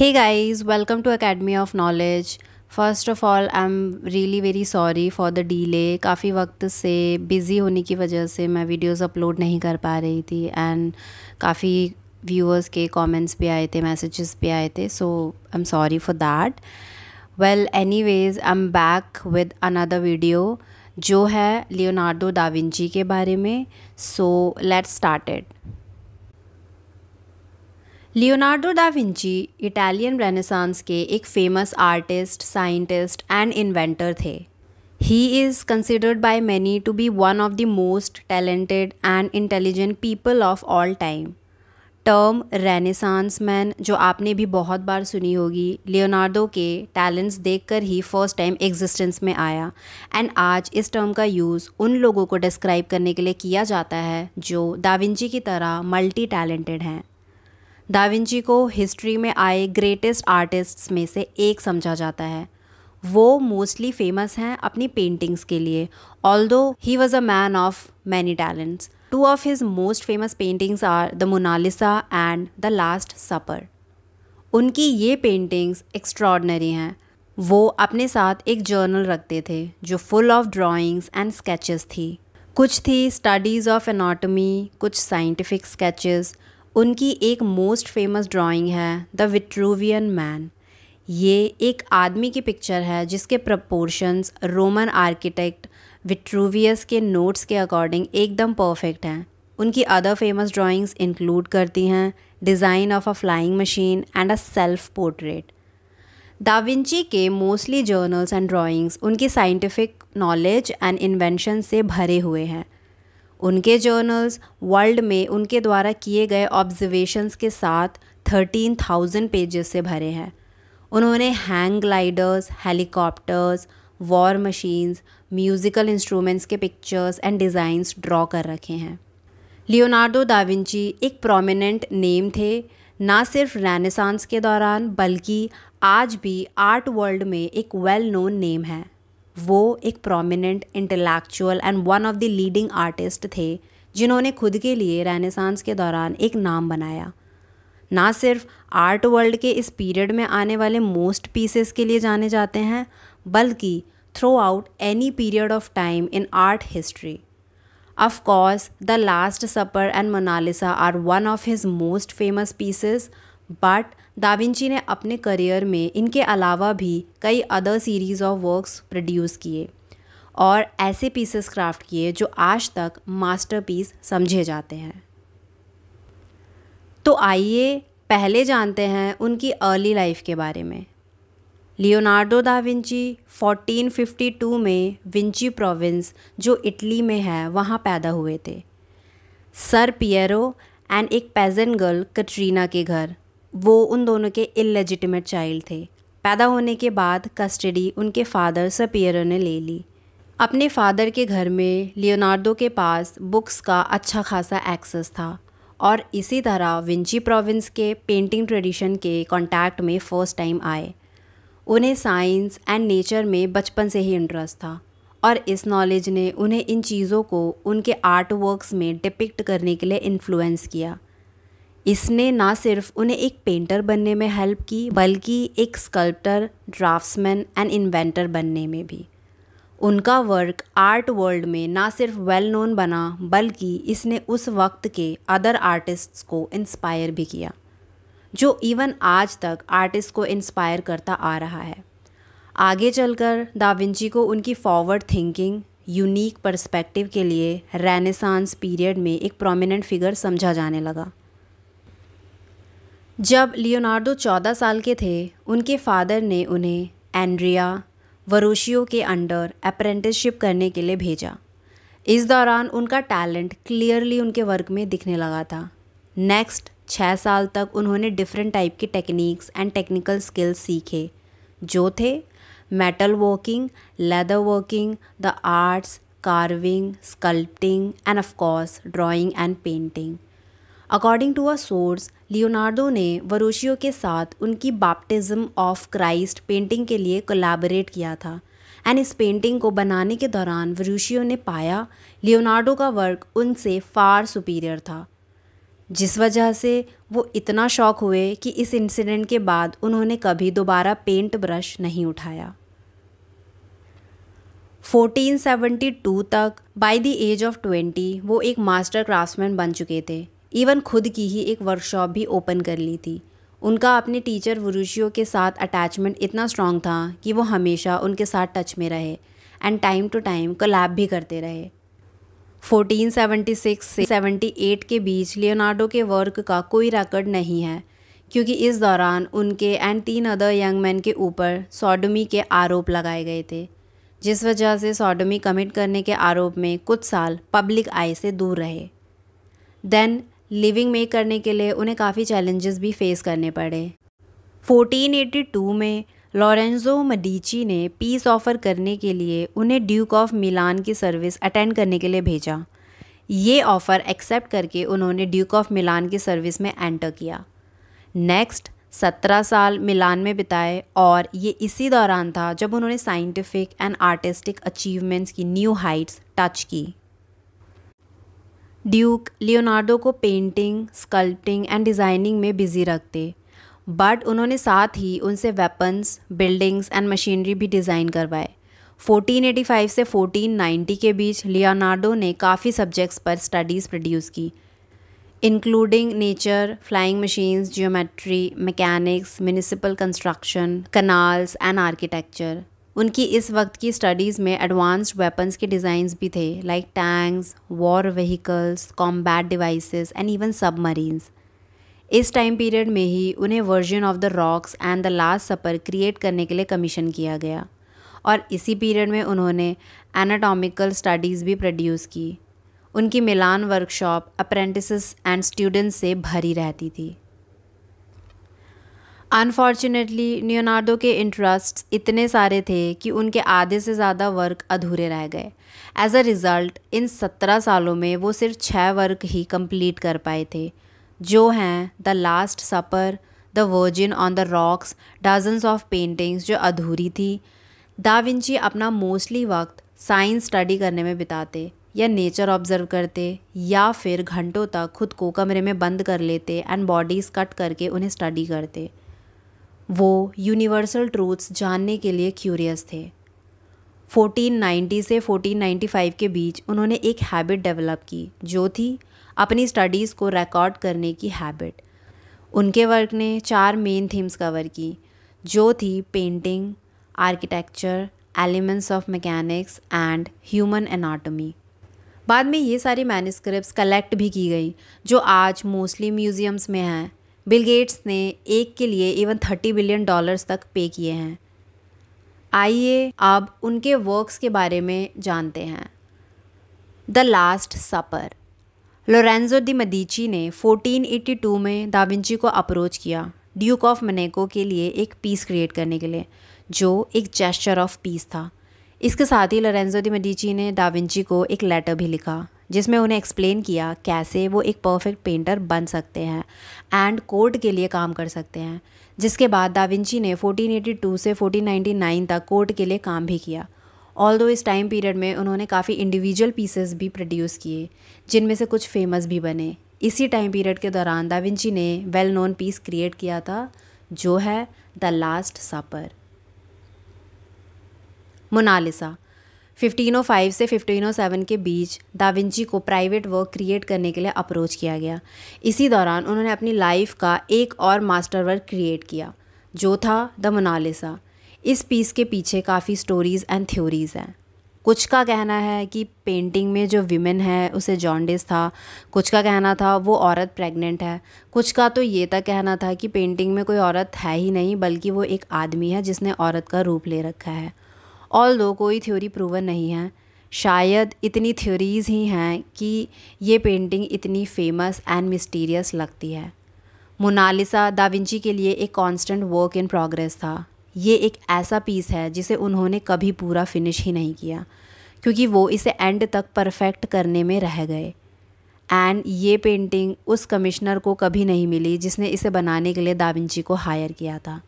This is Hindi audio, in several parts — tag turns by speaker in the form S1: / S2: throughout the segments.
S1: Hey guys, welcome to Academy of Knowledge. First of all I am really very sorry for the delay काफ़ी वक्त से बिज़ी होने की वजह से मैं वीडियोस अपलोड नहीं कर पा रही थी एंड काफ़ी व्यूअर्स के कमेंट्स भी आए थे मैसेजेस भी आए थे so I am sorry for that well anyways I am back with another video जो है लियोनार्डो डाविंची के बारे में so let's start Leonardo da Vinci Italian Renaissance के एक famous artist scientist and inventor थे he is considered by many to be one of the most talented and intelligent people of all time term Renaissance man जो आपने भी बहुत बार सुनी होगी लियोनार्डो के टैलेंट्स देखकर ही फर्स्ट टाइम एग्जिस्टेंस में आया एंड आज इस टर्म का यूज़ उन लोगों को डिस्क्राइब करने के लिए किया जाता है जो दाविंची की तरह मल्टी टैलेंटेड हैं दाविंची को हिस्ट्री में आए ग्रेटेस्ट आर्टिस्ट्स में से एक समझा जाता है वो मोस्टली फेमस हैं अपनी पेंटिंग्स के लिए although he was a man of many talents two of his most famous paintings are the Mona Lisa and the Last Supper उनकी ये पेंटिंग्स एक्स्ट्रॉडनरी हैं वो अपने साथ एक जर्नल रखते थे जो full of drawings and sketches थी कुछ थी स्टडीज़ ऑफ एनाटमी कुछ साइंटिफिक स्केचेस उनकी एक मोस्ट फेमस ड्राइंग है द विट्रूवियन मैन ये एक आदमी की पिक्चर है जिसके प्रपोर्शंस रोमन आर्किटेक्ट विट्रूवियस के नोट्स के अकॉर्डिंग एकदम परफेक्ट हैं उनकी अदर फेमस ड्राइंग्स इंक्लूड करती हैं design of a flying machine and a self portrait da Vinci के मोस्टली जर्नल्स एंड ड्राइंग्स उनकी साइंटिफिक नॉलेज एंड इन्वेंशन से भरे हुए हैं उनके जर्नल्स वर्ल्ड में उनके द्वारा किए गए ऑब्जर्वेशंस के साथ थर्टीन थाउजेंड पेजेस से भरे हैं उन्होंने hang gliders helicopters war machines musical instruments के पिक्चर्स एंड डिज़ाइंस ड्रॉ कर रखे हैं लियोनार्डो दाविंची एक प्रोमिनेंट नेम थे ना सिर्फ रेनेसांस के दौरान बल्कि आज भी आर्ट वर्ल्ड में एक वेल नोन नेम है वो एक prominent intellectual and one of the leading artist थे जिन्होंने खुद के लिए रेनेसांस के दौरान एक नाम बनाया ना सिर्फ आर्ट वर्ल्ड के इस पीरियड में आने वाले मोस्ट पीसेस के लिए जाने जाते हैं बल्कि throughout any period of time in art history Of the Last Supper and and are one of his most famous pieces but da Vinci ने अपने करियर में इनके अलावा भी कई other series of works produce किए और ऐसे पीसेस क्राफ्ट किए जो आज तक मास्टरपीस समझे जाते हैं तो आइए पहले जानते हैं उनकी अर्ली लाइफ के बारे में लियोनार्डो दा विंची 1452 में विंची प्रोविंस जो इटली में है वहाँ पैदा हुए थे सर पियरो एंड एक पेजेंट गर्ल कटरीना के घर वो उन दोनों के इलेजिटिमेट चाइल्ड थे पैदा होने के बाद कस्टडी उनके फादर सपियरो ने ले ली अपने फादर के घर में लियोनार्डो के पास बुक्स का अच्छा खासा एक्सेस था और इसी तरह विंची प्रोविंस के पेंटिंग ट्रेडिशन के कांटेक्ट में फ़र्स्ट टाइम आए उन्हें साइंस एंड नेचर में बचपन से ही इंटरेस्ट था और इस नॉलेज ने उन्हें इन चीज़ों को उनके आर्ट वर्क्स में डिपिक्ट करने के लिए इन्फ्लुएंस किया इसने ना सिर्फ उन्हें एक पेंटर बनने में हेल्प की बल्कि एक स्कल्प्टर ड्राफ्ट्समैन एंड इन्वेंटर बनने में भी उनका वर्क आर्ट वर्ल्ड में ना सिर्फ वेल नोन बना बल्कि इसने उस वक्त के अदर आर्टिस्ट्स को इंस्पायर भी किया जो इवन आज तक आर्टिस्ट को इंस्पायर करता आ रहा है आगे चलकर दाविंची को उनकी फॉरवर्ड थिंकिंग यूनिक पर्सपेक्टिव के लिए रेनेसांस पीरियड में एक प्रोमिनेंट फिगर समझा जाने लगा जब लियोनार्डो चौदह साल के थे उनके फादर ने उन्हें एंड्रिया वरोशियो के अंडर अप्रेंटिसशिप करने के लिए भेजा इस दौरान उनका टैलेंट क्लियरली उनके वर्क में दिखने लगा था नेक्स्ट छः साल तक उन्होंने डिफरेंट टाइप की टेक्निक्स एंड टेक्निकल स्किल्स सीखे जो थे metal working leather working the arts carving sculpting and of course drawing and painting according to a source Leonardo ने वरोशियो के साथ उनकी बाप्टिज्म ऑफ क्राइस्ट पेंटिंग के लिए कोलैबोरेट किया था एंड इस पेंटिंग को बनाने के दौरान वरूशियो ने पाया लियोनार्डो का वर्क उनसे फार सुपीरियर था जिस वजह से वो इतना शौक हुए कि इस इंसिडेंट के बाद उन्होंने कभी दोबारा पेंट ब्रश नहीं उठाया 1472 तक बाय द एज ऑफ 20 वो एक मास्टर क्राफ्टमैन बन चुके थे इवन खुद की ही एक वर्कशॉप भी ओपन कर ली थी उनका अपने टीचर वरुषियों के साथ अटैचमेंट इतना स्ट्रांग था कि वो हमेशा उनके साथ टच में रहे and time to time collab भी करते रहे 1476 से 78 के बीच लियोनार्डो के वर्क का कोई रिकॉर्ड नहीं है क्योंकि इस दौरान उनके एंड तीन अदर यंग मैन के ऊपर सॉडोमी के आरोप लगाए गए थे जिस वजह से सॉडोमी कमिट करने के आरोप में कुछ साल पब्लिक आई से दूर रहे देन लिविंग मेक करने के लिए उन्हें काफ़ी चैलेंजेस भी फेस करने पड़े 1482 में लॉरेंजो मडीची ने पीस ऑफर करने के लिए उन्हें ड्यूक ऑफ मिलान की सर्विस अटेंड करने के लिए भेजा ये ऑफ़र एक्सेप्ट करके उन्होंने ड्यूक ऑफ मिलान की सर्विस में एंटर किया नेक्स्ट सत्रह साल मिलान में बिताए और ये इसी दौरान था जब उन्होंने साइंटिफिक एंड आर्टिस्टिक अचीवमेंट्स की न्यू हाइट्स टच की ड्यूक लियोनार्डो को पेंटिंग स्कल्पटिंग एंड डिज़ाइनिंग में बिज़ी रखते बट उन्होंने साथ ही उनसे वेपन्स बिल्डिंग्स एंड मशीनरी भी डिज़ाइन करवाए 1485 से 1490 के बीच लियोनार्डो ने काफ़ी सब्जेक्ट्स पर स्टडीज़ प्रोड्यूस की including nature flying machines geometry mechanics municipal construction canals and architecture उनकी इस वक्त की स्टडीज़ में एडवांस्ड वेपन्स के डिज़ाइंस भी थे like tanks war vehicles combat devices and even submarines इस टाइम पीरियड में ही उन्हें Virgin of the Rocks and the Last Supper create करने के लिए कमीशन किया गया और इसी पीरियड में उन्होंने एनाटॉमिकल स्टडीज़ भी प्रोड्यूस की उनकी Milan workshop apprentice and students से भरी रहती थी अनफॉर्चुनेटली लियोनार्डो के इंटरेस्ट्स इतने सारे थे कि उनके आधे से ज़्यादा वर्क अधूरे रह गए एज अ रिज़ल्ट इन सत्रह सालों में वो सिर्फ छः वर्क ही कंप्लीट कर पाए थे जो हैं the Last Supper the Virgin of the Rocks dozens of paintings जो अधूरी थी दाविंची अपना मोस्टली वक्त साइंस स्टडी करने में बिताते या नेचर ऑब्जर्व करते या फिर घंटों तक खुद को कमरे में बंद कर लेते एंड बॉडीज़ कट करके उन्हें स्टडी करते वो यूनिवर्सल ट्रूथ्स जानने के लिए क्यूरियस थे 1490 से 1495 के बीच उन्होंने एक हैबिट डेवलप की जो थी अपनी स्टडीज़ को रिकॉर्ड करने की हैबिट उनके वर्क ने चार मेन थीम्स कवर की जो थी painting architecture elements of mechanics and human anatomy बाद में ये सारी मैनस्क्रिप्ट कलेक्ट भी की गई जो आज मोस्टली म्यूज़ियम्स में हैं बिल गेट्स ने एक के लिए इवन थर्टी बिलियन डॉलर्स तक पे किए हैं आइए अब उनके वर्क्स के बारे में जानते हैं the Last Supper Lorenzo de Medici ने 1482 में दाविंची को अप्रोच किया ड्यूक ऑफ मनेको के लिए एक पीस क्रिएट करने के लिए जो एक जेस्चर ऑफ पीस था इसके साथ ही लोरेंजो दी मदीची ने दाविंची को एक लेटर भी लिखा जिसमें उन्हें एक्सप्लेन किया कैसे वो एक परफेक्ट पेंटर बन सकते हैं एंड कोर्ट के लिए काम कर सकते हैं जिसके बाद दाविंची ने 1482 से 1499 तक कोर्ट के लिए काम भी किया ऑल दो इस टाइम पीरियड में उन्होंने काफ़ी इंडिविजुअल पीसेस भी प्रोड्यूस किए जिनमें से कुछ फेमस भी बने इसी टाइम पीरियड के दौरान दाविंची ने वेल नोन पीस क्रिएट किया था जो है द लास्ट सापर मोनालिसा 1505 से 1507 के बीच दाविंची को प्राइवेट वर्क क्रिएट करने के लिए अप्रोच किया गया इसी दौरान उन्होंने अपनी लाइफ का एक और मास्टर वर्क क्रिएट किया जो था द मोनालिसा इस पीस के पीछे काफ़ी स्टोरीज़ एंड थ्योरीज़ हैं कुछ का कहना है कि पेंटिंग में जो विमेन है उसे जॉन्डिस था कुछ का कहना था वो औरत प्रेग्नेंट है कुछ का तो ये तक कहना था कि पेंटिंग में कोई औरत है ही नहीं बल्कि वो एक आदमी है जिसने औरत का रूप ले रखा है ऑल दो कोई थ्योरी प्रूवन नहीं है शायद इतनी थ्योरीज़ ही हैं कि ये पेंटिंग इतनी फेमस एंड मिस्टीरियस लगती है मोनालिसा दाविंची के लिए एक कांस्टेंट वर्क इन प्रोग्रेस था ये एक ऐसा पीस है जिसे उन्होंने कभी पूरा फिनिश ही नहीं किया क्योंकि वो इसे एंड तक परफेक्ट करने में रह गए एंड ये पेंटिंग उस कमिश्नर को कभी नहीं मिली जिसने इसे बनाने के लिए दाविंची को हायर किया था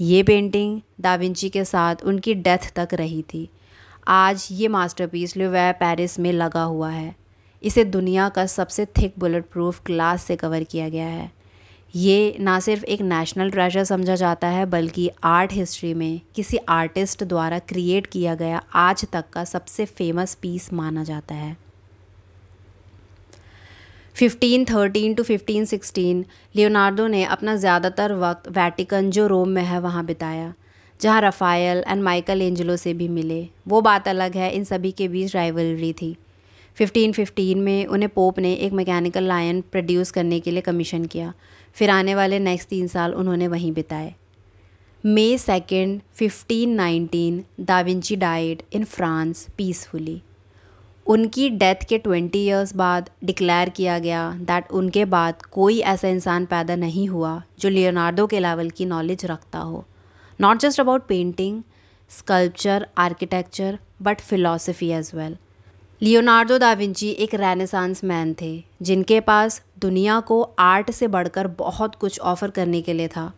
S1: ये पेंटिंग दाविंची के साथ उनकी डेथ तक रही थी आज ये मास्टरपीस लिवै पेरिस में लगा हुआ है इसे दुनिया का सबसे थिक बुलेट प्रूफ ग्लास से कवर किया गया है ये ना सिर्फ एक नेशनल ट्रेजर समझा जाता है बल्कि आर्ट हिस्ट्री में किसी आर्टिस्ट द्वारा क्रिएट किया गया आज तक का सबसे फेमस पीस माना जाता है 1513 टू 1516 लियोनार्डो ने अपना ज़्यादातर वक्त वैटिकन जो रोम में है वहाँ बिताया जहाँ रफ़ायल एंड माइकल एंजलो से भी मिले वो बात अलग है इन सभी के बीच राइवलरी थी 1515 में उन्हें पोप ने एक मैकेनिकल लायन प्रोड्यूस करने के लिए कमीशन किया फिर आने वाले नेक्स्ट तीन साल उन्होंने वहीं बिताए May second fifteen nineteen da Vinci died in France peacefully उनकी डेथ के ट्वेंटी ईयर्स बाद डिक्लेयर किया गया दैट उनके बाद कोई ऐसा इंसान पैदा नहीं हुआ जो लियोनार्डो के लेवल की नॉलेज रखता हो not just about painting sculpture architecture but philosophy as well Leonardo da Vinci एक रेनेसांस मैन थे जिनके पास दुनिया को आर्ट से बढ़कर बहुत कुछ ऑफर करने के लिए था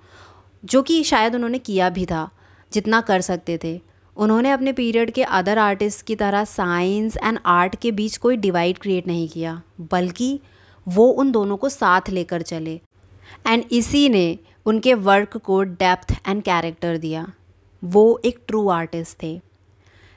S1: जो कि शायद उन्होंने किया भी था जितना कर सकते थे उन्होंने अपने पीरियड के अदर आर्टिस्ट की तरह साइंस एंड आर्ट के बीच कोई डिवाइड क्रिएट नहीं किया बल्कि वो उन दोनों को साथ लेकर चले एंड इसी ने उनके वर्क को डेप्थ एंड कैरेक्टर दिया वो एक ट्रू आर्टिस्ट थे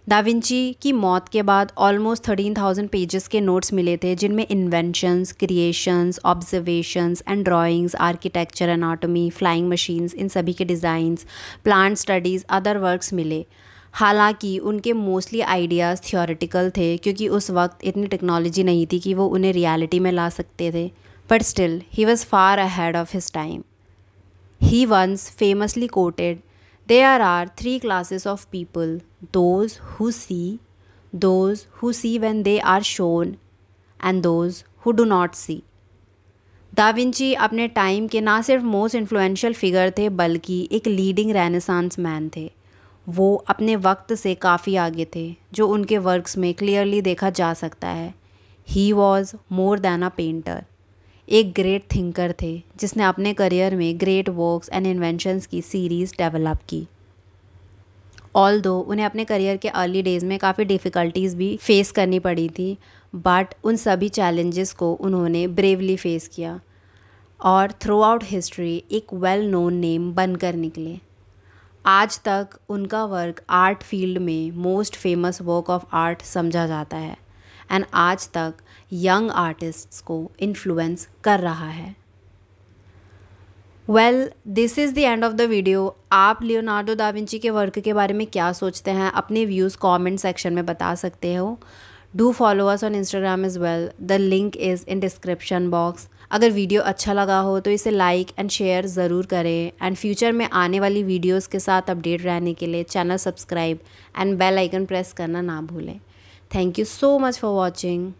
S1: दाविंची की मौत के बाद ऑलमोस्ट थर्टीन थाउजेंड पेजेस के नोट्स मिले थे जिनमें inventions creations observations and drawings architecture anatomy flying machines इन सभी के designs plant studies other works मिले हालांकि उनके मोस्टली आइडियाज़ थियोरेटिकल थे क्योंकि उस वक्त इतनी टेक्नोलॉजी नहीं थी कि वो उन्हें रियलिटी में ला सकते थे but still he was far ahead of his time he once famously quoted they are three classes of people those who see those who see when they are shown and those who do not see da Vinci अपने टाइम के ना सिर्फ मोस्ट इन्फ्लुएंशियल फिगर थे बल्कि एक लीडिंग रेनेसांस मैन थे वो अपने वक्त से काफ़ी आगे थे जो उनके वर्क्स में क्लियरली देखा जा सकता है he was more than a painter एक ग्रेट थिंकर थे जिसने अपने करियर में ग्रेट वर्क्स एंड इन्वेंशंस की सीरीज़ डेवलप की ऑल दो उन्हें अपने करियर के अर्ली डेज़ में काफ़ी डिफ़िकल्टीज़ भी फेस करनी पड़ी थी बट उन सभी चैलेंजेस को उन्होंने ब्रेवली फेस किया और थ्रू आउट हिस्ट्री एक वेल नोन नेम बनकर निकले आज तक उनका वर्क आर्ट फील्ड में most famous work of art समझा जाता है एंड आज तक यंग आर्टिस्ट्स को इन्फ्लुएंस कर रहा है well this is the end of the video आप लियोनार्डो दाविंची के वर्क के बारे में क्या सोचते हैं अपने व्यूज़ कमेंट सेक्शन में बता सकते हो do follow us on Instagram as well the link is in description box अगर वीडियो अच्छा लगा हो तो इसे लाइक एंड शेयर ज़रूर करें एंड फ्यूचर में आने वाली वीडियोस के साथ अपडेट रहने के लिए channel subscribe and bell icon press करना ना भूलें thank you so much for watching